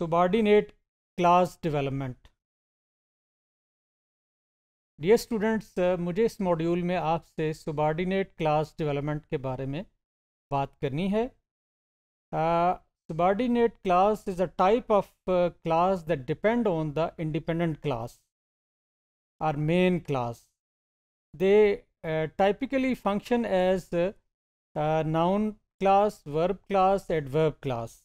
सुबार्डिनेट clause development dear students मुझे इस module में आपसे सुबार्डिनेट क्लास डेवलपमेंट के बारे में बात करनी है subordinate clause is a type of clause that depend on the independent clause or main clause they typically function as noun clause verb clause adverb clause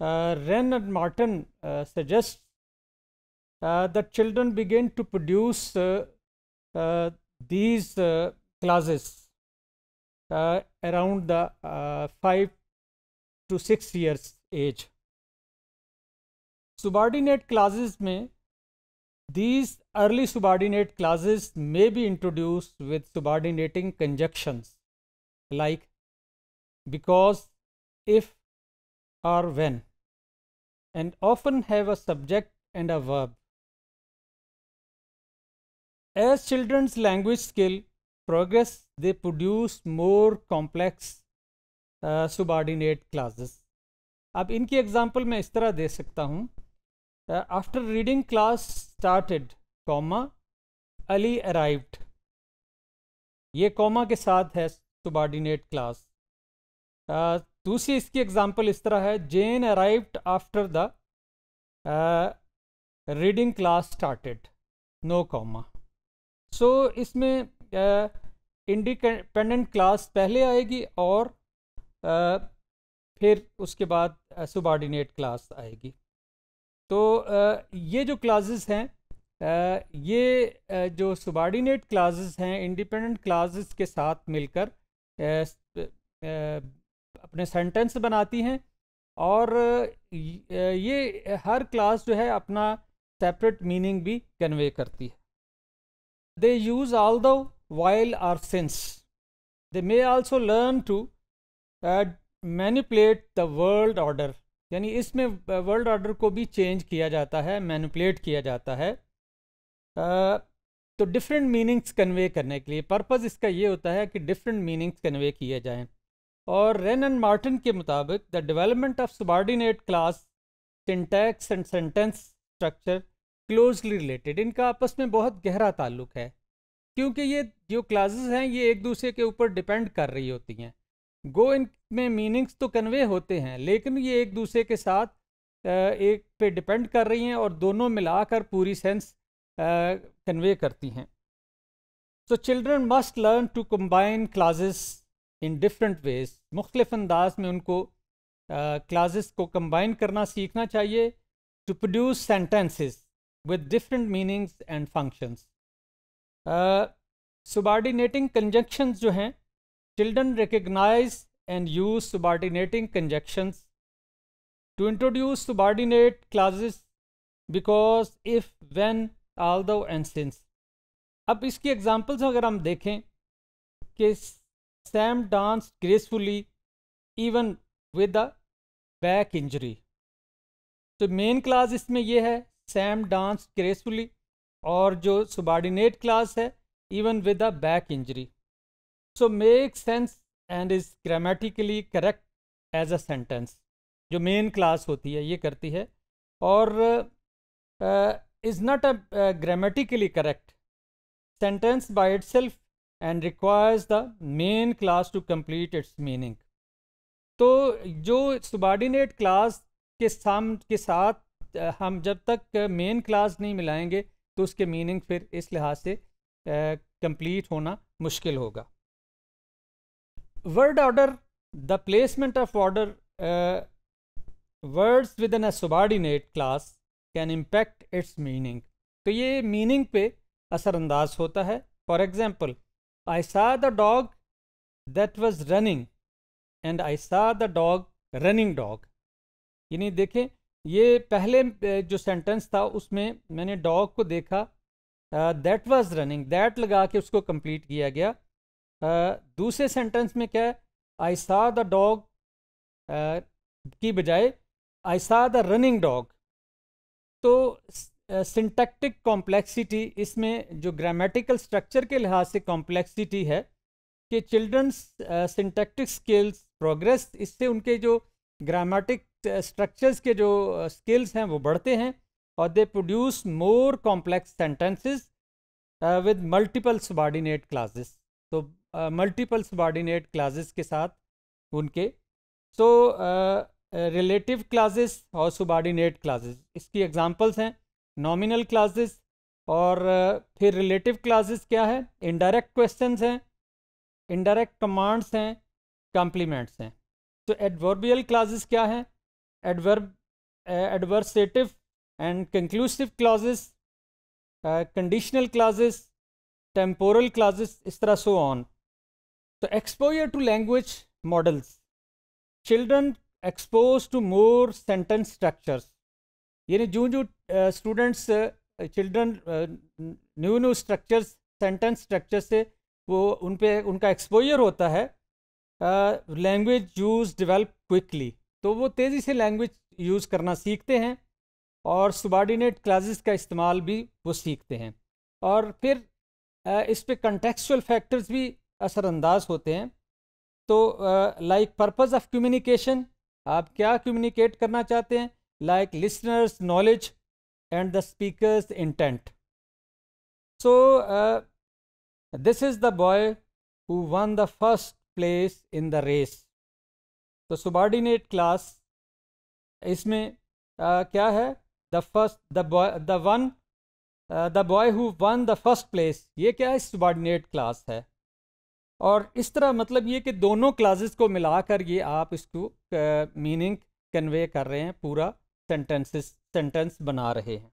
Wren uh, and Martin uh, suggest uh, that children begin to produce these classes around the 5 to 6 years age. Subordinate classes may these early subordinate classes may be introduced with subordinating conjunctions like because, if or when. and often have a subject and a verb. As children's language skill progress, they produce more complex uh, subordinate classes. अब इनकी example मैं इस तरह दे सकता हूँ after reading clause started comma Ali arrived ये comma के साथ है सुबार्डिनेट क्लास दूसरी इसकी एग्जांपल इस तरह है Jane arrived after the reading clause started no comma so इसमें इंडिपेंडेंट uh, क्लास पहले आएगी और uh, फिर उसके बाद सुबार्डिनेट uh, क्लास आएगी तो uh, ये जो क्लासेस हैं Uh, ये uh, जो सुबॉर्डिनेट क्लासेस हैं इंडिपेंडेंट क्लासेस के साथ मिलकर uh, uh, अपने सेंटेंस बनाती हैं और ये हर क्लास जो है अपना सेपरेट मीनिंग भी कन्वे करती है they use all the while are since they may also learn to manipulate the world order यानी इसमें वर्ल्ड ऑर्डर को भी चेंज किया जाता है मैनिपुलेट किया जाता है uh, तो डिफरेंट मीनिंग्स कन्वे करने के लिए पर्पज़ इसका ये होता है कि डिफरेंट मीनिंग्स कन्वे किए जाएँ और रेन एंड मार्टिन के मुताबिक the development of subordinate clause syntax and sentence structure closely related इनका आपस में बहुत गहरा ताल्लुक है क्योंकि ये जो क्लासेस हैं ये एक दूसरे के ऊपर डिपेंड कर रही होती हैं गो इन में मीनिंग्स तो कन्वे होते हैं लेकिन ये एक दूसरे के साथ एक पे डिपेंड कर रही हैं और दोनों मिलाकर पूरी सेंस कन्वे करती हैं so children must learn to combine clauses in different ways मुख्तलिफ अंदाज में उनको क्लासेस को कंबाइन करना सीखना चाहिए to produce sentences with different meanings and functions subordinating conjunctions जो हैं children recognise and use subordinating to introduce introduce clauses because if if when although and since अब इसकी एग्जांपल्स अगर हम देखें कि Sam danced gracefully even with a back injury. तो main clause इसमें यह है सैम डांस ग्रेसफुली और जो सुबार्डिनेट क्लास है even with a back injury so make sense and is grammatically correct as a sentence जो मेन क्लास होती है ये करती है और is not a grammatically correct sentence by itself and requires the main clause to complete its meaning तो जो subordinate class के साम के साथ हम जब तक मेन क्लास नहीं मिलाएंगे तो उसके मीनिंग फिर इस लिहाज से कंप्लीट होना मुश्किल होगा word order the placement of order words within a subordinate clause can impact its meaning तो ये मीनिंग पे असरअंदाज होता है for example I saw the dog that was running and I saw the dog running dog. यानी देखें ये पहले जो सेंटेंस था उसमें मैंने डॉग को देखा दैट वॉज रनिंग दैट लगा के उसको कंप्लीट किया गया uh, दूसरे सेंटेंस में क्या है आई सा द डॉग की बजाय I saw the running dog तो सिंटेक्टिक कॉम्प्लेक्सिटी इसमें जो ग्रामेटिकल स्ट्रक्चर के लिहाज से कॉम्प्लेक्सिटी है कि चिल्ड्रंस सिंटेक्टिक स्किल्स प्रोग्रेस इससे उनके जो ग्रामेटिक स्ट्रक्चर्स के जो स्किल्स हैं वो बढ़ते हैं और they produce more complex sentences with multiple subordinate clauses तो मल्टीपल सबॉर्डिनेट क्लासेस के साथ उनके सो रिलेटिव क्लासेस और सबॉर्डिनेट क्लासेस इसकी एग्जांपल्स हैं नॉमिनल क्लासेस और फिर रिलेटिव क्लासेस क्या है इनडायरेक्ट क्वेश्चन हैं इनडायरेक्ट कमांड्स हैं कॉम्प्लीमेंट्स हैं तो एडवर्बियल क्लासेस क्या हैं adverb adversative and conclusive clauses conditional clauses temporal clauses इस तरह सो ऑन तो exposure to language models children expose to more sentence structures यानी जो जो students children new new structures sentence structure से वो उन पर उनका एक्सपोजर होता है लैंग्वेज यूज़ डिवेल्प क्विकली तो वो तेज़ी से लैंग्वेज यूज़ करना सीखते हैं और सुबार्डिनेट क्लासेस का इस्तेमाल भी वो सीखते हैं और फिर आ, इस पर कंटेक्चुअल फैक्टर्स भी असरअंदाज होते हैं तो लाइक पर्पज़ ऑफ कम्युनिकेशन आप क्या कम्युनिकेट करना चाहते हैं like listeners knowledge and the speaker's intent. So, uh, this is the boy who won the first place in the race. तो subordinate class isme uh, kya hai the first the boy the one uh, the boy who won the first place ye kya hai subordinate class hai और इस तरह मतलब ये कि दोनों classes को मिलाकर ये आप इसको मीनिंग कन्वे कर रहे हैं पूरा सेंटेंसेस सेंटेंस बना रहे हैं